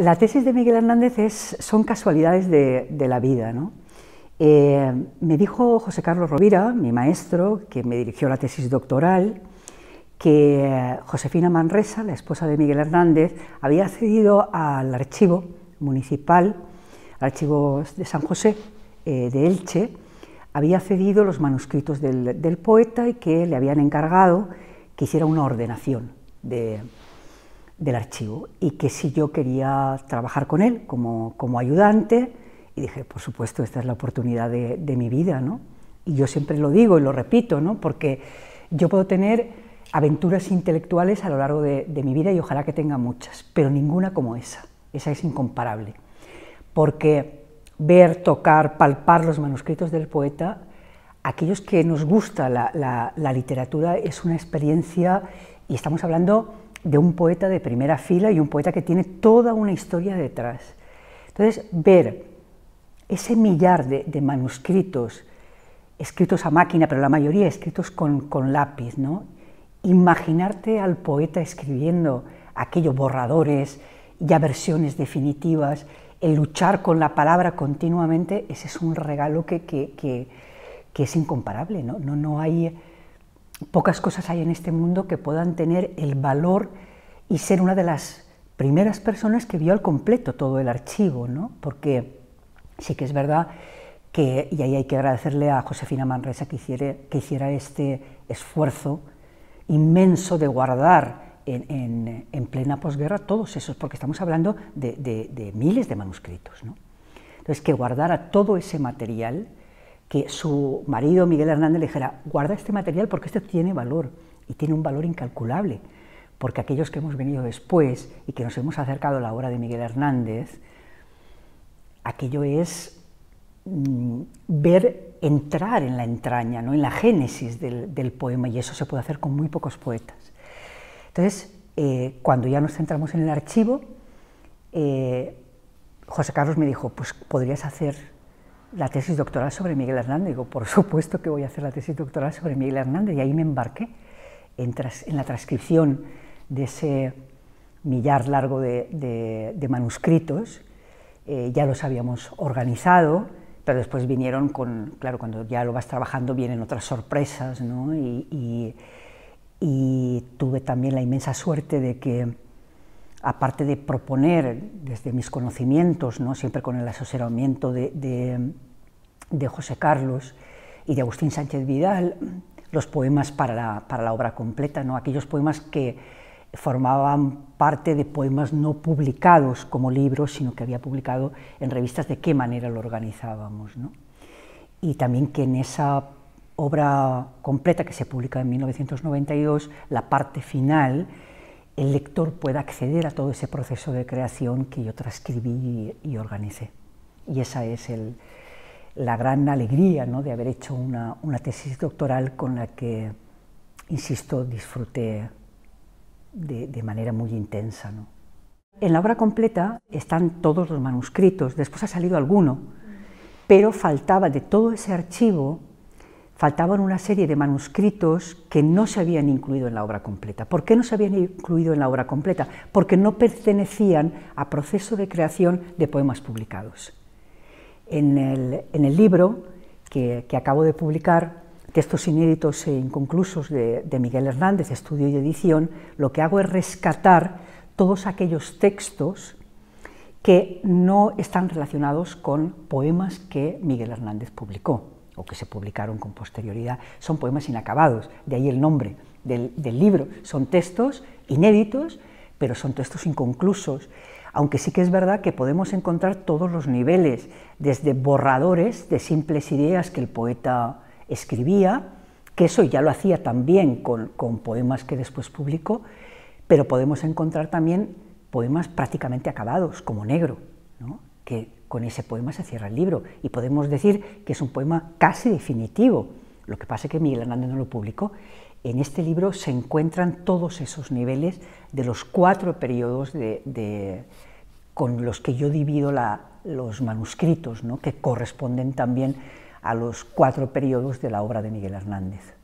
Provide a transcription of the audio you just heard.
La tesis de Miguel Hernández es, son casualidades de, la vida. ¿no? Eh, me dijo José Carlos Rovira, mi maestro, que me dirigió la tesis doctoral, que Josefina Manresa, la esposa de Miguel Hernández, había cedido al archivo municipal, al archivo de San José eh, de Elche, había cedido los manuscritos del, del poeta y que le habían encargado que hiciera una ordenación de, del archivo y que si yo quería trabajar con él como, ayudante, y dije, por supuesto, esta es la oportunidad de, mi vida, ¿no? Y yo siempre lo digo y lo repito, ¿no? Porque yo puedo tener aventuras intelectuales a lo largo de, mi vida y ojalá que tenga muchas, pero ninguna como esa, esa es incomparable, porque ver, tocar, palpar los manuscritos del poeta aquellos que nos gusta la, literatura es una experiencia, y estamos hablando de un poeta de primera fila y un poeta que tiene toda una historia detrás. Entonces, ver ese millar de, manuscritos, escritos a máquina, pero la mayoría escritos con, lápiz, ¿no? Imaginarte al poeta escribiendo aquellos borradores, ya versiones definitivas, el luchar con la palabra continuamente, ese es un regalo que, que, es incomparable, No, no hay Pocas cosas hay en este mundo que puedan tener el valor y ser una de las primeras personas que vio al completo todo el archivo, ¿no? Porque sí que es verdad que, y ahí hay que agradecerle a Josefina Manresa que hiciera, que hiciera este esfuerzo inmenso de guardar en, plena posguerra todos esos, porque estamos hablando de, de miles de manuscritos. ¿no? Entonces, que guardara todo ese material que su marido Miguel Hernández le dijera, guarda este material porque este tiene valor y tiene un valor incalculable, porque aquellos que hemos venido después y que nos hemos acercado a la obra de Miguel Hernández, aquello es mm, ver entrar en la entraña, ¿no? en la génesis del, poema, y eso se puede hacer con muy pocos poetas. Entonces, eh, cuando ya nos centramos en el archivo, eh, José Carlos me dijo, pues podrías hacer la tesis doctoral sobre Miguel Hernández. Digo, por supuesto que voy a hacer la tesis doctoral sobre Miguel Hernández. Y ahí me embarqué en, la transcripción de ese millar largo de, manuscritos. Eh, ya los habíamos organizado, pero después vinieron con, claro, cuando ya lo vas trabajando vienen otras sorpresas, ¿no? y tuve también la inmensa suerte de que aparte de proponer desde mis conocimientos, ¿no? siempre con el asesoramiento de, José Carlos y de Agustín Sánchez Vidal, los poemas para la, obra completa, ¿no? aquellos poemas que formaban parte de poemas no publicados como libros, sino que había publicado en revistas de qué manera lo organizábamos. Y también que en esa obra completa que se publica en 1992, la parte final, el lector pueda acceder a todo ese proceso de creación que yo transcribí y, y organicé. Y esa es la gran alegría de haber hecho una, tesis doctoral con la que, insisto, disfruté de, manera muy intensa. En la obra completa están todos los manuscritos, después ha salido alguno, pero faltaba de todo ese archivo faltaban una serie de manuscritos que no se habían incluido en la obra completa. ¿Por qué no se habían incluido en la obra completa? Porque no pertenecían a proceso de creación de poemas publicados. En el, libro que, acabo de publicar, Textos inéditos e inconclusos de Miguel Hernández, estudio y edición, lo que hago es rescatar todos aquellos textos que no están relacionados con poemas que Miguel Hernández publicó o que se publicaron con posterioridad, son poemas inacabados, de ahí el nombre del, del libro. Son textos inéditos, pero son textos inconclusos aunque sí que es verdad que podemos encontrar todos los niveles, desde borradores de simples ideas que el poeta escribía, que eso ya lo hacía también con, con, poemas que después publicó, pero podemos encontrar también poemas prácticamente acabados, como Negro, ¿no? que con ese poema se cierra el libro y podemos decir que es un poema casi definitivo. Lo que pasa es que Miguel Hernández no lo publicó. En este libro se encuentran todos esos niveles de los cuatro periodos con los que yo divido los manuscritos, que corresponden también a los cuatro periodos de la obra de Miguel Hernández.